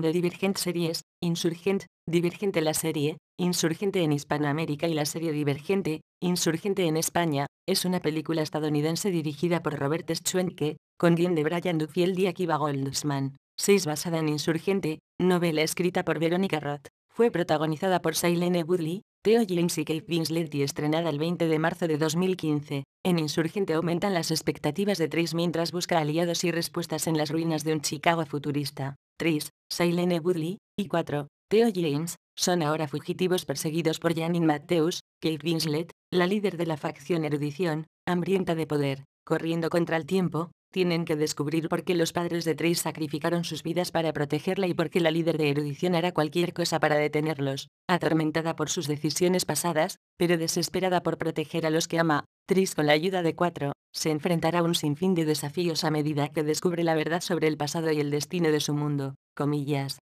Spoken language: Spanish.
The Divergent Series, Insurgent, Divergente la serie, Insurgente en Hispanoamérica y la serie Divergente, Insurgente en España, es una película estadounidense dirigida por Robert Schwenke, con guion de Brian Dufield y Akiva Goldsman. 6 basada en Insurgente, novela escrita por Veronica Roth. Fue protagonizada por Silene Woodley, Theo James y Kate Winslet y estrenada el 20 de marzo de 2015. En Insurgente aumentan las expectativas de Tris mientras busca aliados y respuestas en las ruinas de un Chicago futurista. Tris, Shailene Woodley, y 4, Theo James, son ahora fugitivos perseguidos por Janine Matthews, Kate Winslet, la líder de la facción Erudición, hambrienta de poder, corriendo contra el tiempo, tienen que descubrir por qué los padres de Tris sacrificaron sus vidas para protegerla y por qué la líder de erudición hará cualquier cosa para detenerlos. Atormentada por sus decisiones pasadas, pero desesperada por proteger a los que ama, Tris con la ayuda de cuatro, se enfrentará a un sinfín de desafíos a medida que descubre la verdad sobre el pasado y el destino de su mundo, comillas,